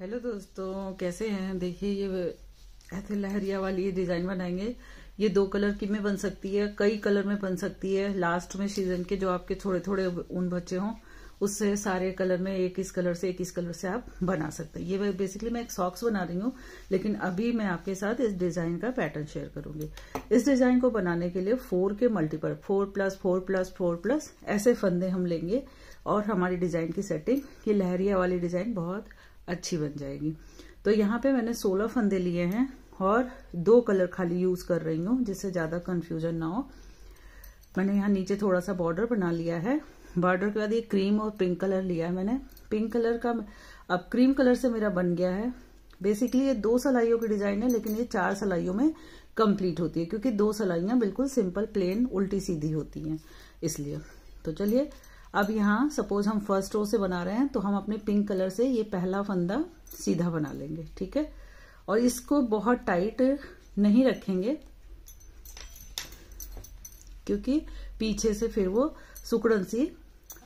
hello दोस्तों कैसे हैं देखिए ये ऐसे लहरिया वाली डिज़ाइन बनाएंगे ये दो कलर की में बन सकती है कई कलर में बन सकती है लास्ट में सीजन के जो आपके थोड़े थोड़े उन बच्चे हों उससे सारे कलर में एक इस कलर से एक इस कलर से आप बना सकते हैं ये बेसिकली मैं एक सॉक्स बना रही हूँ लेकिन अभी मैं आपके साथ इस डिज़ाइन का पैटर्न शेयर करूंगी इस डिज़ाइन को बनाने के लिए फोर के multiple four plus four plus four plus ऐसे फंदे हम लेंगे और हमारी डिज़ाइन की सेटिंग ये लहरिया वाली डिज़ाइन बहुत अच्छी बन जाएगी तो यहाँ पे मैंने सोलह फंदे लिए हैं और दो कलर खाली यूज कर रही हूँ जिससे ज्यादा कंफ्यूजन ना हो मैंने यहाँ नीचे थोड़ा सा बॉर्डर बना लिया है बॉर्डर के बाद ये क्रीम और पिंक कलर लिया है मैंने पिंक कलर का अब क्रीम कलर से मेरा बन गया है बेसिकली ये दो सलाइयों की डिजाइन है लेकिन ये चार सलाइयों में कंप्लीट होती है क्योंकि दो सलाइयां बिल्कुल सिंपल प्लेन उल्टी सीधी होती हैं इसलिए तो चलिए अब यहाँ सपोज हम फर्स्ट रो से बना रहे हैं तो हम अपने पिंक कलर से ये पहला फंदा सीधा बना लेंगे ठीक है और इसको बहुत टाइट नहीं रखेंगे क्योंकि पीछे से फिर वो सुकड़न सी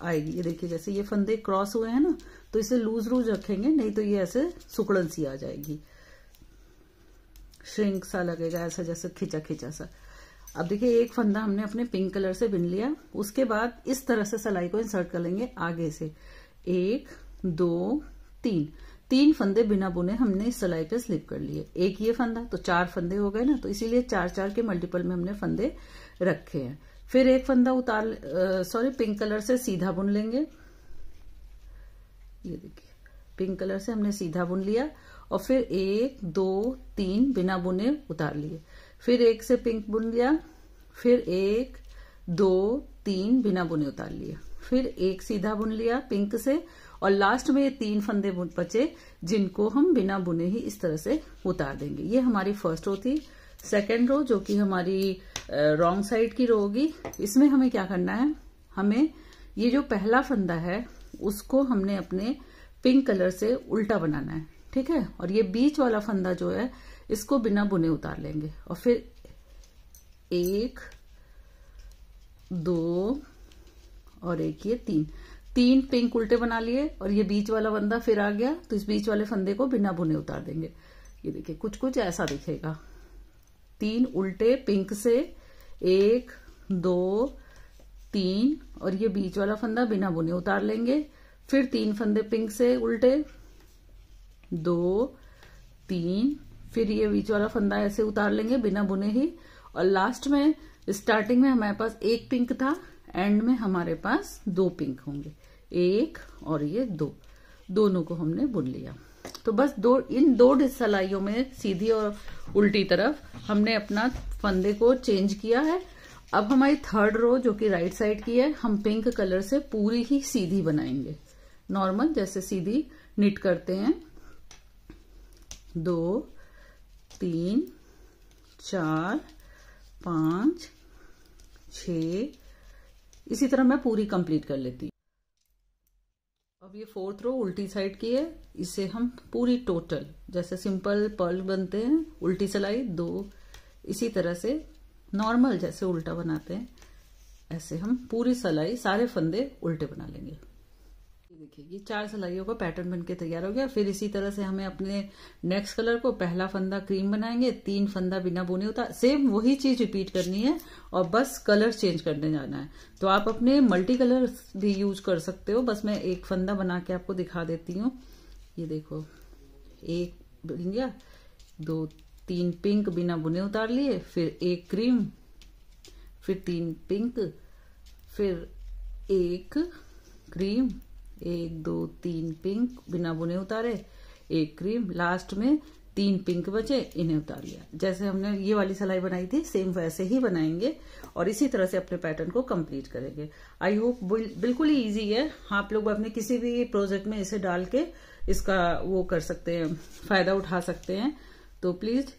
आएगी ये देखिए जैसे ये फंदे क्रॉस हुए हैं ना तो इसे लूज लूज रखेंगे नहीं तो ये ऐसे सुकड़न सी आ जाएगी श्रिंक सा लगेगा ऐसा जैसे खिंचा खिंचा सा अब देखिए एक फंदा हमने अपने पिंक कलर से बिन लिया उसके बाद इस तरह से सलाई को इंसर्ट कर लेंगे आगे से एक दो तीन तीन फंदे बिना बुने हमने इस सलाई पे स्लिप कर लिए एक ये फंदा तो चार फंदे हो गए ना तो इसीलिए चार चार के मल्टीपल में हमने फंदे रखे हैं फिर एक फंदा उतार सॉरी पिंक कलर से सीधा बुन लेंगे ये देखिए पिंक कलर से हमने सीधा बुन लिया और फिर एक दो तीन बिना बुने उतार लिए फिर एक से पिंक बुन लिया फिर एक दो तीन बिना बुने उतार लिया फिर एक सीधा बुन लिया पिंक से और लास्ट में ये तीन फंदे बचे जिनको हम बिना बुने ही इस तरह से उतार देंगे ये हमारी फर्स्ट रो थी सेकेंड रो जो कि हमारी रॉन्ग साइड की रो होगी इसमें हमें क्या करना है हमें ये जो पहला फंदा है उसको हमने अपने पिंक कलर से उल्टा बनाना है ठीक है और ये बीच वाला फंदा जो है इसको बिना बुने उतार लेंगे और फिर एक दो और एक ये तीन तीन पिंक उल्टे बना लिए और ये बीच वाला फंदा फिर आ गया तो इस बीच वाले फंदे को बिना बुने उतार देंगे ये देखिए कुछ कुछ ऐसा दिखेगा तीन उल्टे पिंक से एक दो तीन और ये बीच वाला फंदा बिना बुने उतार लेंगे फिर तीन फंदे पिंक से उल्टे दो तीन फिर ये बीच वाला फंदा ऐसे उतार लेंगे बिना बुने ही और लास्ट में स्टार्टिंग में हमारे पास एक पिंक था एंड में हमारे पास दो पिंक होंगे एक और ये दो दोनों को हमने बुन लिया तो बस दो इन दो सलाइयों में सीधी और उल्टी तरफ हमने अपना फंदे को चेंज किया है अब हमारी थर्ड रो जो कि राइट साइड की है हम पिंक कलर से पूरी ही सीधी बनाएंगे नॉर्मल जैसे सीधी निट करते हैं दो तीन चार पाँच छ इसी तरह मैं पूरी कंप्लीट कर लेती हूँ अब ये फोर्थ रो उल्टी साइड की है इसे हम पूरी टोटल जैसे सिंपल पर्ल बनते हैं उल्टी सिलाई दो इसी तरह से नॉर्मल जैसे उल्टा बनाते हैं ऐसे हम पूरी सिलाई सारे फंदे उल्टे बना लेंगे देखिए ये चार सिलाइयों का पैटर्न बनके तैयार हो गया फिर इसी तरह से हमें अपने नेक्स्ट कलर को पहला फंदा क्रीम बनाएंगे तीन फंदा बिना बुने होता सेम वही चीज रिपीट करनी है और बस कलर चेंज करने जाना है तो आप अपने मल्टी कलर भी यूज कर सकते हो बस मैं एक फंदा बना के आपको दिखा देती हूँ ये देखो एक बन गया दो तीन पिंक बिना बुने उतार लिए फिर एक क्रीम फिर तीन पिंक फिर एक क्रीम एक दो तीन पिंक बिना बुने उतारे एक क्रीम लास्ट में तीन पिंक बचे इन्हें उतार लिया जैसे हमने ये वाली सलाई बनाई थी सेम वैसे ही बनाएंगे और इसी तरह से अपने पैटर्न को कंप्लीट करेंगे आई होप बिल्कुल ही ईजी है आप लोग अपने किसी भी प्रोजेक्ट में इसे डाल के इसका वो कर सकते हैं फायदा उठा सकते हैं तो प्लीज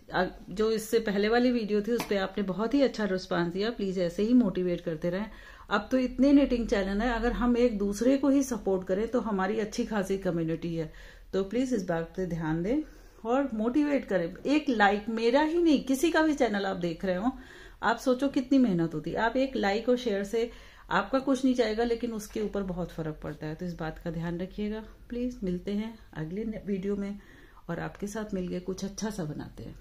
जो इससे पहले वाली वीडियो थी उस पर आपने बहुत ही अच्छा रिस्पांस दिया प्लीज ऐसे ही मोटिवेट करते रहें अब तो इतने नेटिंग चैनल है अगर हम एक दूसरे को ही सपोर्ट करें तो हमारी अच्छी खासी कम्युनिटी है तो प्लीज इस बात पे ध्यान दें और मोटिवेट करें एक लाइक मेरा ही नहीं किसी का भी चैनल आप देख रहे हो आप सोचो कितनी मेहनत होती आप एक लाइक और शेयर से आपका कुछ नहीं जाएगा लेकिन उसके ऊपर बहुत फर्क पड़ता है तो इस बात का ध्यान रखिएगा प्लीज मिलते हैं अगले वीडियो में और आपके साथ मिलकर कुछ अच्छा सा बनाते हैं